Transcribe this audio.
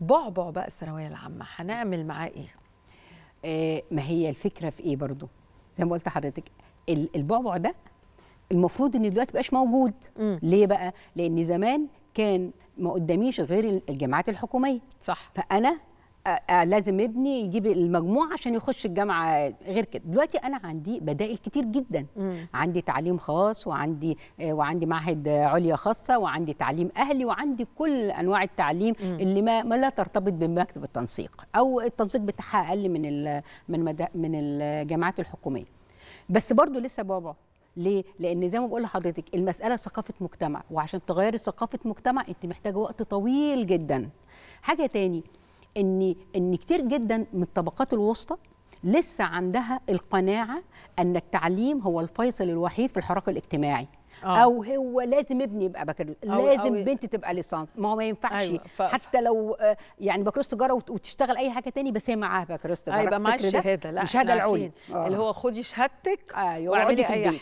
بعبع بقى الثانويه العامه هنعمل معاه ايه؟ آه ما هي الفكره في ايه برضو؟ زي ما قلت لحضرتك البعبع ده المفروض ان دلوقتي بقاش موجود م. ليه بقى؟ لان زمان كان ما قداميش غير الجامعات الحكوميه صح فانا آه، آه، لازم ابني يجيب المجموع عشان يخش الجامعه غير كده دلوقتي انا عندي بدائل كتير جدا مم. عندي تعليم خاص وعندي آه، وعندي معهد عليا خاصه وعندي تعليم اهلي وعندي كل انواع التعليم مم. اللي ما, ما لا ترتبط بمكتب التنسيق او التنسيق بتاعها اقل من من من الجامعات الحكوميه بس برضو لسه بابا ليه؟ لأن زي ما بقول لحضرتك المسألة ثقافة مجتمع وعشان تغيري ثقافة مجتمع أنت محتاجة وقت طويل جدا. حاجة تاني ان ان كتير جدا من الطبقات الوسطى لسه عندها القناعه ان التعليم هو الفيصل الوحيد في الحراك الاجتماعي أوه. او هو لازم ابني يبقى بكالوريوس لازم أو بنتي تبقى ليسانس ما هو ما ينفعش أيوة. ف... حتى لو يعني بكالوريوس تجاره وتشتغل اي حاجه تاني بس هي معاها بكالوريوس تجاره أيوة معاها الشهاده لا الشهاده العليا آه. اللي هو خدي شهادتك أيوة واعملي اي حاجه